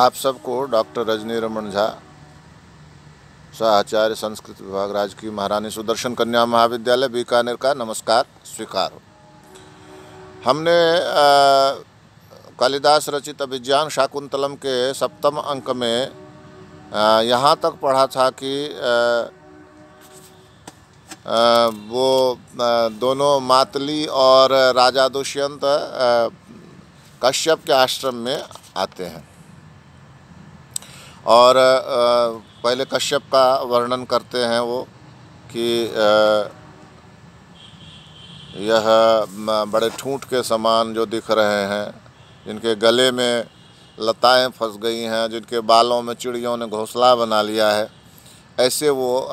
आप सबको डॉक्टर रजनी रमन झा सहाचार्य संस्कृत विभाग राजकीय महारानी सुदर्शन कन्या महाविद्यालय बीकानेर का नमस्कार स्वीकार हमने कालिदास रचित अभिज्ञान शाकुंतलम के सप्तम अंक में यहाँ तक पढ़ा था कि आ, आ, वो दोनों मातली और राजा दुष्यंत कश्यप के आश्रम में आते हैं और पहले कश्यप का वर्णन करते हैं वो कि यह बड़े ठूंठ के समान जो दिख रहे हैं जिनके गले में लताएं फंस गई हैं जिनके बालों में चिड़ियों ने घोंसला बना लिया है ऐसे वो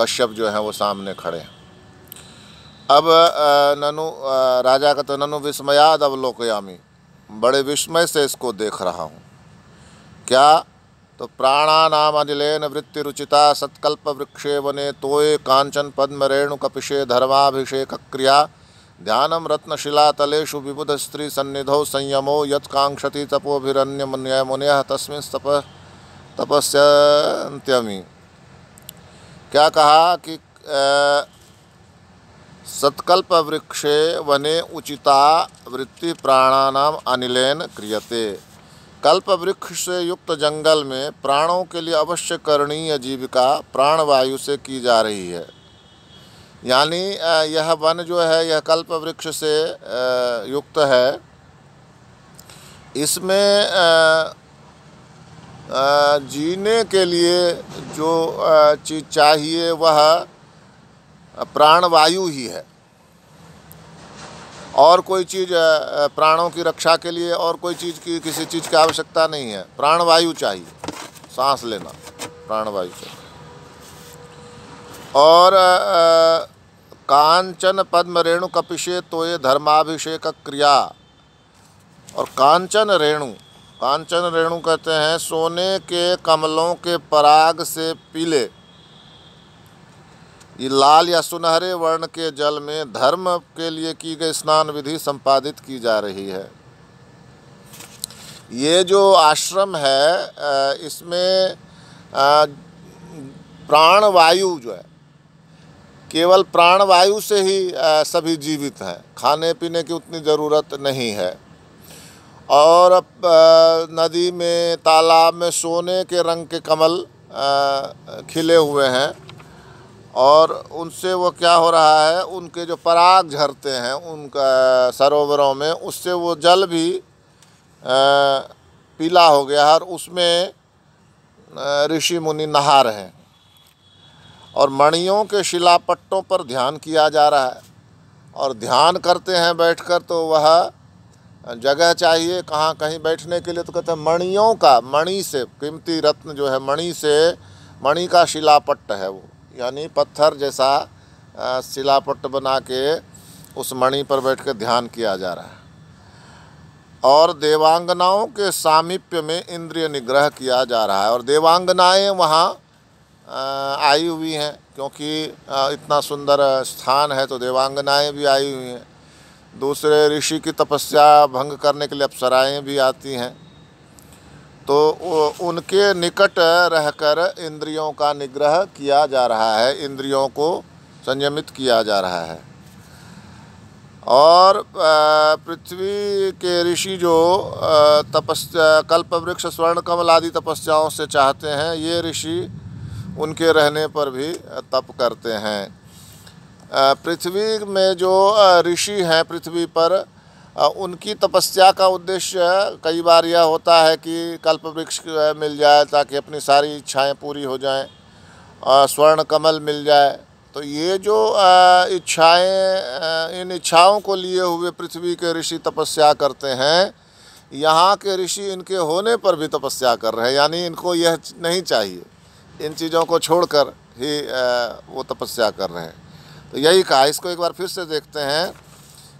कश्यप जो हैं वो सामने खड़े हैं अब ननु राजा का तो ननु विस्मयाद अवलोकयामी बड़े विस्मय से इसको देख रहा हूँ क्या तो वृत्ति रुचिता सत्कल्प वृक्षे वने तोये कांचन पद्म रेणु कपिशे धर्माभिषेक क्रिया ध्यानम रत्नशिलातलेषु विबुध स्त्री सन्निधौ संयमो यत्कांक्षति तपोभिरण्य मुनय तस्मिन् तप तपस्यमी क्या कहा कि सत्कल्प वृक्षे वने उचिता वृत्ति प्राणानाम अनिलेन क्रियते कल्प वृक्ष से युक्त जंगल में प्राणों के लिए अवश्य करणीय जीविका प्राणवायु से की जा रही है यानी यह वन जो है यह कल्प वृक्ष से युक्त है इसमें जीने के लिए जो चीज़ चाहिए वह प्राणवायु ही है और कोई चीज़ प्राणों की रक्षा के लिए और कोई चीज़ की किसी चीज़ की आवश्यकता नहीं है प्राणवायु चाहिए सांस लेना प्राणवायु चाहिए और कांचन पद्म रेणु कपिशे तो ये धर्माभिषेक क्रिया और कांचन रेणु कांचन रेणु कहते हैं सोने के कमलों के पराग से पीले ये लाल या सुनहरे वर्ण के जल में धर्म के लिए की गई स्नान विधि संपादित की जा रही है ये जो आश्रम है इसमें प्राण वायु जो है केवल प्राण वायु से ही सभी जीवित हैं खाने पीने की उतनी ज़रूरत नहीं है और नदी में तालाब में सोने के रंग के कमल खिले हुए हैं और उनसे वो क्या हो रहा है उनके जो पराग झरते हैं उनका सरोवरों में उससे वो जल भी पीला हो गया और उसमें ऋषि मुनि नहा रहे हैं और मणियों के शिलापट्टों पर ध्यान किया जा रहा है और ध्यान करते हैं बैठकर तो वह जगह चाहिए कहाँ कहीं बैठने के लिए तो कहते हैं मणियों का मणि से कीमती रत्न जो है मणि से मणि का शिलापट्ट है वो यानी पत्थर जैसा शिलापट्ट बना के उस मणि पर बैठ कर ध्यान किया जा रहा है और देवांगनाओं के सामीप्य में इंद्रिय निग्रह किया जा रहा है और देवांगनाएं वहाँ आई हुई हैं क्योंकि इतना सुंदर स्थान है तो देवांगनाएं भी आई हुई हैं दूसरे ऋषि की तपस्या भंग करने के लिए अप्सराएं भी आती हैं तो उनके निकट रहकर इंद्रियों का निग्रह किया जा रहा है इंद्रियों को संयमित किया जा रहा है और पृथ्वी के ऋषि जो तपस्या कल्प वृक्ष स्वर्ण कमल आदि तपस्याओं से चाहते हैं ये ऋषि उनके रहने पर भी तप करते हैं पृथ्वी में जो ऋषि हैं पृथ्वी पर उनकी तपस्या का उद्देश्य कई बार यह होता है कि कल्प वृक्ष मिल जाए ताकि अपनी सारी इच्छाएं पूरी हो जाएं स्वर्ण कमल मिल जाए तो ये जो इच्छाएं इन इच्छाओं को लिए हुए पृथ्वी के ऋषि तपस्या करते हैं यहाँ के ऋषि इनके होने पर भी तपस्या कर रहे हैं यानी इनको यह नहीं चाहिए इन चीज़ों को छोड़कर ही वो तपस्या कर रहे हैं तो यही कहा इसको एक बार फिर से देखते हैं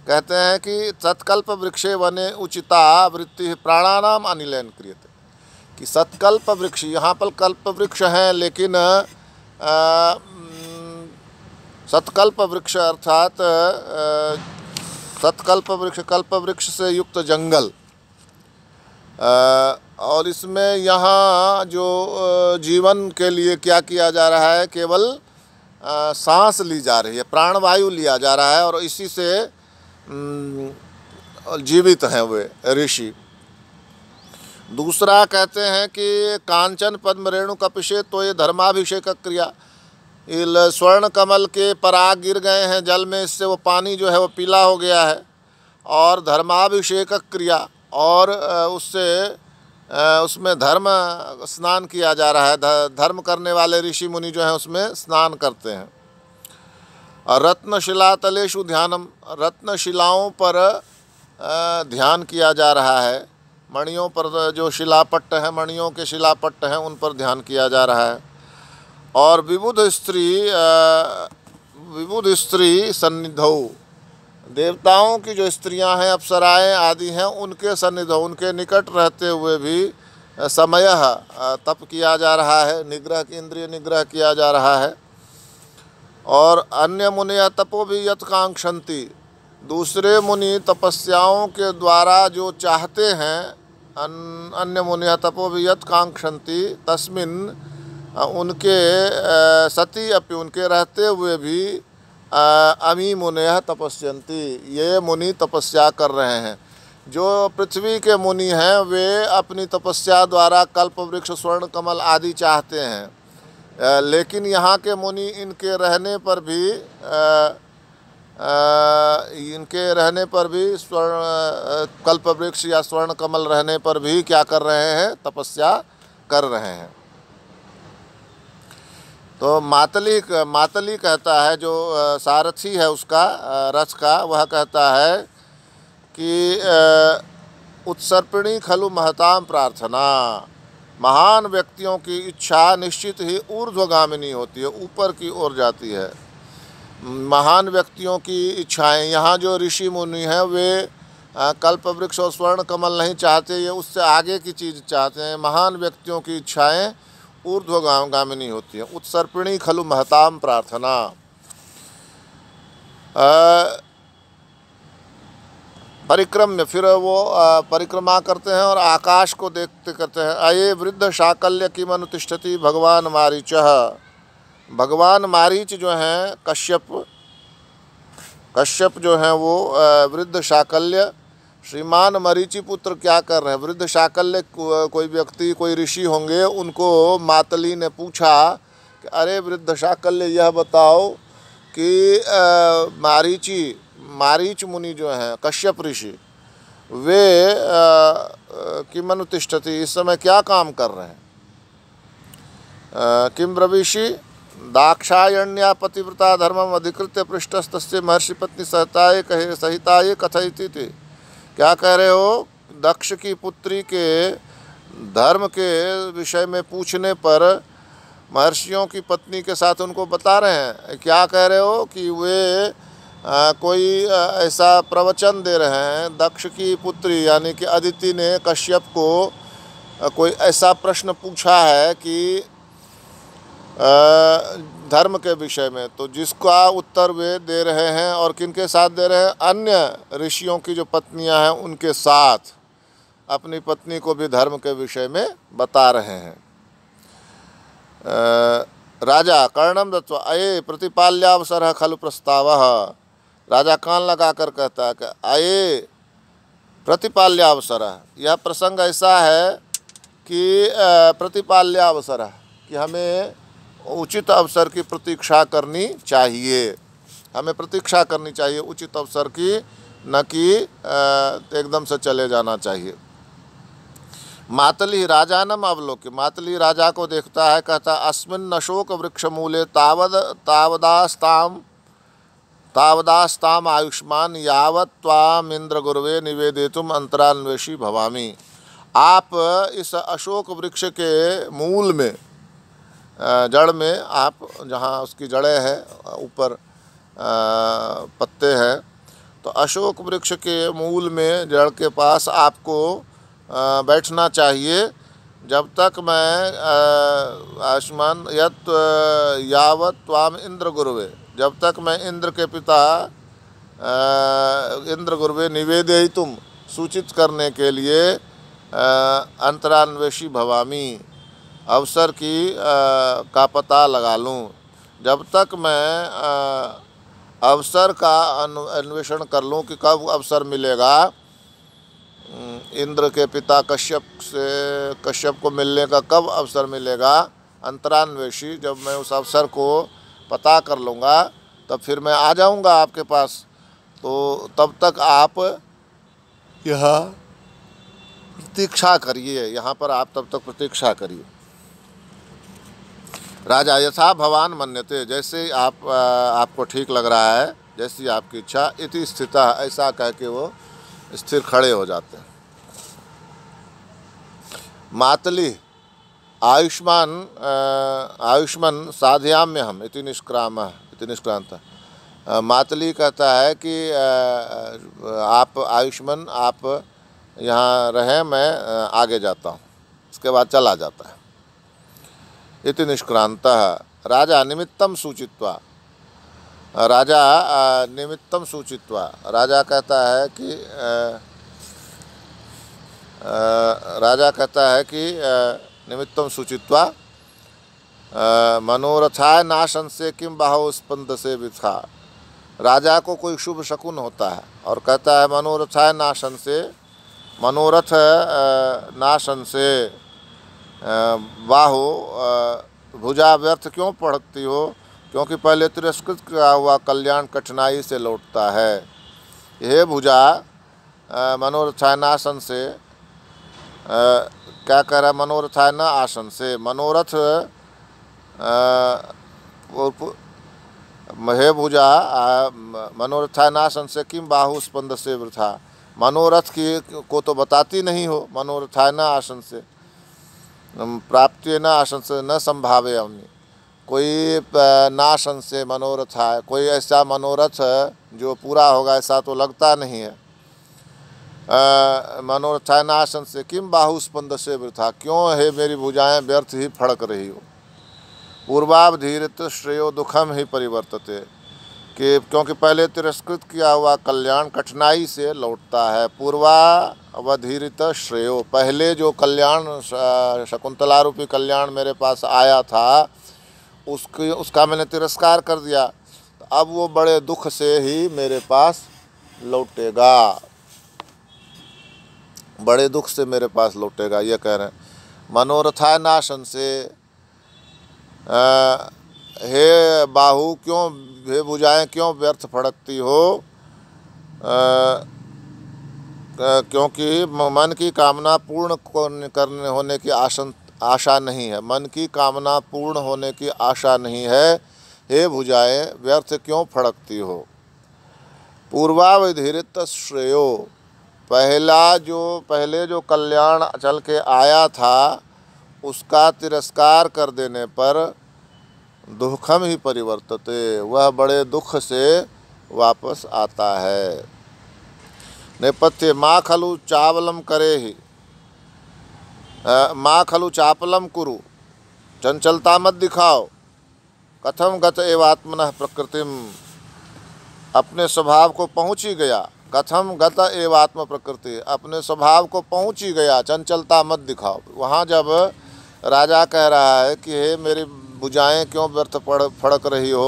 कहते हैं कि सत्कल्प वृक्षे वने उचिता वृत्ति प्राणानाम अनिलयन क्रियते कि सत्कल्प वृक्ष यहाँ पर कल्प वृक्ष हैं लेकिन सत्कल्प वृक्ष अर्थात सत्कल्प वृक्ष कल्प वृक्ष से युक्त जंगल आ, और इसमें यहाँ जो जीवन के लिए क्या किया जा रहा है केवल सांस ली जा रही है प्राणवायु लिया जा रहा है और इसी से हम्म, जीवित हैं वे ऋषि दूसरा कहते हैं कि कांचन पद्म रेणु कपिशे तो ये धर्माभिषेक क्रिया स्वर्ण कमल के पराग गिर गए हैं जल में इससे वो पानी जो है वो पीला हो गया है और धर्माभिषेक क्रिया और उससे उसमें धर्म स्नान किया जा रहा है धर्म करने वाले ऋषि मुनि जो हैं उसमें स्नान करते हैं रत्नशिला तलेशु ध्यानम रत्नशिलाओं पर ध्यान किया जा रहा है मणियों पर जो शिलापट्ट हैं मणियों के शिलापट्ट हैं उन पर ध्यान किया जा रहा है और विबुध स्त्री विबुध स्त्री सन्निधौ देवताओं की जो स्त्रियां हैं अप्सराएं आदि हैं उनके सन्निधौ उनके निकट रहते हुए भी समय तप किया जा रहा है निग्रह इंद्रिय निग्रह किया जा रहा है और अन्य मुनि भी यथकांक्षंती दूसरे मुनि तपस्याओं के द्वारा जो चाहते हैं अन्य मुनि भी यथकांक्षंती तस्मिन उनके सती अपि उनके रहते हुए भी अमी मुनय तपस्यंती ये मुनि तपस्या कर रहे हैं जो पृथ्वी के मुनि हैं वे अपनी तपस्या द्वारा कल्प वृक्ष स्वर्ण कमल आदि चाहते हैं लेकिन यहाँ के मुनि इनके रहने पर भी इनके रहने पर भी स्वर्ण कल्प वृक्ष या स्वर्ण कमल रहने पर भी क्या कर रहे हैं तपस्या कर रहे हैं तो मातली मातली कहता है जो सारथी है उसका रस का वह कहता है कि उत्सर्पिणी खलु महताम प्रार्थना महान व्यक्तियों की इच्छा निश्चित ही ऊर्ध्वगामिनी होती है ऊपर की ओर जाती है महान व्यक्तियों की इच्छाएं यहाँ जो ऋषि मुनि हैं वे कल्प वृक्ष और स्वर्ण कमल नहीं चाहते ये उससे आगे की चीज़ चाहते हैं महान व्यक्तियों की इच्छाएं ऊर्ध्वगामिनी होती हैं उत्सर्पिणी खलु महताम प्रार्थना परिक्रम्य फिर वो परिक्रमा करते हैं और आकाश को देखते करते हैं अये वृद्ध साकल्य की मनुतिष्ठति भगवान मारीच भगवान मारीच जो हैं कश्यप कश्यप जो हैं वो वृद्ध साकल्य श्रीमान मरीचि पुत्र क्या कर रहे हैं वृद्ध साकल्य कोई व्यक्ति कोई ऋषि होंगे उनको मातली ने पूछा कि अरे वृद्ध साकल्य यह बताओ कि मारीची मारीच मुनि जो हैं कश्यप ऋषि वे किम अनुतिष्ठति इस समय क्या काम कर रहे हैं किम रविषि दाक्षायण्या पतिव्रता धर्मम अधिकृत्य पृष्ठस्त महर्षि पत्नी सहताय कहे सहिताय कथयती थी क्या कह रहे हो दक्ष की पुत्री के धर्म के विषय में पूछने पर महर्षियों की पत्नी के साथ उनको बता रहे हैं क्या कह रहे हो कि वे आ, कोई ऐसा प्रवचन दे रहे हैं दक्ष की पुत्री यानी कि अदिति ने कश्यप को आ, कोई ऐसा प्रश्न पूछा है कि आ, धर्म के विषय में तो जिसका उत्तर वे दे रहे हैं और किन के साथ दे रहे हैं अन्य ऋषियों की जो पत्नियां हैं उनके साथ अपनी पत्नी को भी धर्म के विषय में बता रहे हैं आ, राजा कर्णम दत्वा अये प्रतिपाल्यावसर खलु प्रस्ताव राजा कान लगा कर कहता है कि आए है यह प्रसंग ऐसा है कि प्रतिपाल्यावसर कि हमें उचित अवसर की प्रतीक्षा करनी चाहिए हमें प्रतीक्षा करनी चाहिए उचित अवसर की न कि एकदम से चले जाना चाहिए मातली राजा नम अवलोक्य मातली राजा को देखता है कहता अस्मिन अशोक वृक्ष मूले तावद तावदास्ताम तावदास्ताम आयुष्मान यावत गुरुवे निवेदे तुम अंतरान्वेषी भवामी आप इस अशोक वृक्ष के मूल में जड़ में आप जहाँ उसकी जड़ें हैं ऊपर पत्ते हैं तो अशोक वृक्ष के मूल में जड़ के पास आपको बैठना चाहिए जब तक मैं आयुष्मान यत यावत त्वाम इंद्र गुरुवे जब तक मैं इंद्र के पिता इंद्र गुरुवे निवेदय तुम सूचित करने के लिए अंतरान्वेषी भवामी अवसर की का पता लगा लूँ जब तक मैं अवसर का अन्वेषण कर लूँ कि कब अवसर मिलेगा इंद्र के पिता कश्यप से कश्यप को मिलने का कब अवसर मिलेगा अंतरान्वेषी जब मैं उस अवसर को पता कर लूँगा तब फिर मैं आ जाऊँगा आपके पास तो तब तक आप यहाँ प्रतीक्षा करिए यहाँ पर आप तब तक प्रतीक्षा करिए राजा यथा भवान मन्यते जैसे आप आपको ठीक लग रहा है जैसी आपकी इच्छा इति स्थिता ऐसा कह के वो स्थिर खड़े हो जाते हैं मातली आयुष्मान आयुष्मान साधयाम्य हम इति निष्क्राम इति निष्क्रांत मातली कहता है कि आप आयुष्मान आप यहाँ रहें मैं आगे जाता हूँ उसके बाद चला जाता है इति निष्क्रांत राजा निमित्तम सूचित्वा राजा निमित्तम सूचित्वा राजा कहता है कि राजा कहता है कि निमित्तम सूचित्वा मनोरथाय नाशन से किम बाहुस्पंद से विथा राजा को कोई शुभ शकुन होता है और कहता है मनोरथाय नाशन से मनोरथ नाशन से बाहु भुजा व्यर्थ क्यों पढ़ती हो क्योंकि पहले तिरस्कृत किया हुआ कल्याण कठिनाई से लौटता है यह भुजा मनोरथाय नाशन से क्या कह रहा है है न आसन से मनोरथ हे भुजा है नासन से किम बाहु स्पंद से वृथा मनोरथ की को तो बताती नहीं हो है न आसन से प्राप्ति न आसन से न संभावे अवनी कोई नासन से मनोरथ है कोई ऐसा मनोरथ जो पूरा होगा ऐसा तो लगता नहीं है मनोरथायनाशन से किम बाहुस्पंद से वृथा क्यों हे मेरी भुजाएं व्यर्थ ही फड़क रही हो पूर्वावधीरित श्रेयो दुखम ही परिवर्तते कि क्योंकि पहले तिरस्कृत किया हुआ कल्याण कठिनाई से लौटता है पूर्वावधीरित श्रेयो पहले जो कल्याण शकुंतला रूपी कल्याण मेरे पास आया था उसकी उसका मैंने तिरस्कार कर दिया अब वो बड़े दुख से ही मेरे पास लौटेगा बड़े दुख से मेरे पास लौटेगा ये कह रहे हैं मनोरथा नाशन से आ, हे बाहु क्यों हे बुझाएं क्यों व्यर्थ फड़कती हो आ, क्योंकि मन की कामना पूर्ण करने होने की आशन आशा नहीं है मन की कामना पूर्ण होने की आशा नहीं है हे भुजाएं व्यर्थ क्यों फड़कती हो पूर्वावधिरित श्रेयो पहला जो पहले जो कल्याण चल के आया था उसका तिरस्कार कर देने पर दुखम ही परिवर्तित वह बड़े दुख से वापस आता है नेपथ्य माँ खलु चावलम करे ही माँ खलु चापलम कुरु चंचलता मत दिखाओ कथम गत एवात्मन प्रकृतिम अपने स्वभाव को पहुँच ही गया कथम गत एव आत्म प्रकृति अपने स्वभाव को पहुँच ही गया चंचलता मत दिखाओ वहाँ जब राजा कह रहा है कि हे मेरी बुझाएँ क्यों व्यर्थ फड़क रही हो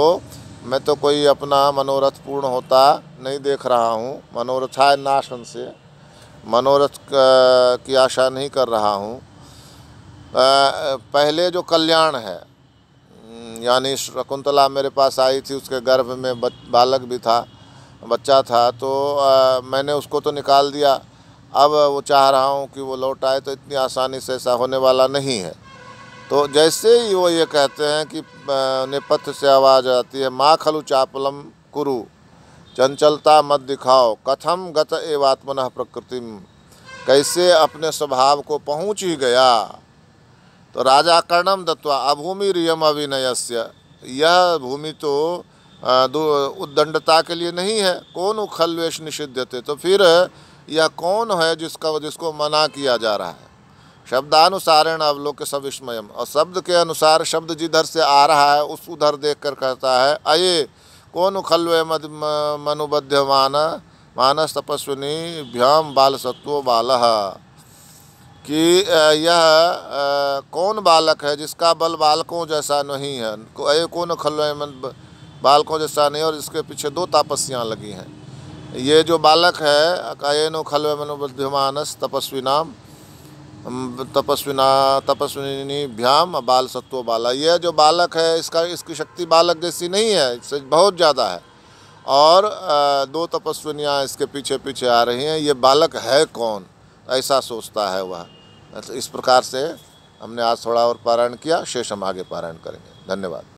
मैं तो कोई अपना मनोरथ पूर्ण होता नहीं देख रहा हूँ मनोरथाए नाशन से मनोरथ की आशा नहीं कर रहा हूँ पहले जो कल्याण है यानी शकुंतला मेरे पास आई थी उसके गर्भ में बालक भी था बच्चा था तो आ, मैंने उसको तो निकाल दिया अब वो चाह रहा हूँ कि वो लौट आए तो इतनी आसानी से ऐसा होने वाला नहीं है तो जैसे ही वो ये कहते हैं कि नेपथ्य से आवाज़ आती है माँ खलु चापलम कुरु चंचलता मत दिखाओ कथम गत एवात्मन प्रकृति कैसे अपने स्वभाव को पहुँच ही गया तो राजा कर्णम दत्वा अभूमि रियम अभिनयस्य यह भूमि तो उद्दंडता के लिए नहीं है कौन उखलवेश निषिद्ध थे तो फिर यह कौन है जिसका जिसको मना किया जा रहा है शब्दानुसारण अवलोक सविस्मयम और शब्द के अनुसार शब्द जिधर से आ रहा है उस उधर देख कर कहता है अये कौन उखलवे मद मनुबद्ध मान मानस तपस्विनी भ्याम बाल सत्व बाल कि यह कौन बालक है जिसका बल बालकों जैसा नहीं है अये कौन खलवे बालकों जैसा नहीं और इसके पीछे दो तापस्याँ लगी हैं ये जो बालक है अकायनो खल मनोबुद्धिमानस तपस्वी नाम ना तपस्विनी भ्याम बाल सत्व बाला यह जो बालक है इसका इसकी शक्ति बालक जैसी नहीं है इससे बहुत ज़्यादा है और दो तपस्विनियाँ इसके पीछे पीछे आ रही हैं ये बालक है कौन ऐसा सोचता है वह इस प्रकार से हमने आज थोड़ा और पारायण किया शेष हम आगे पारायण करेंगे धन्यवाद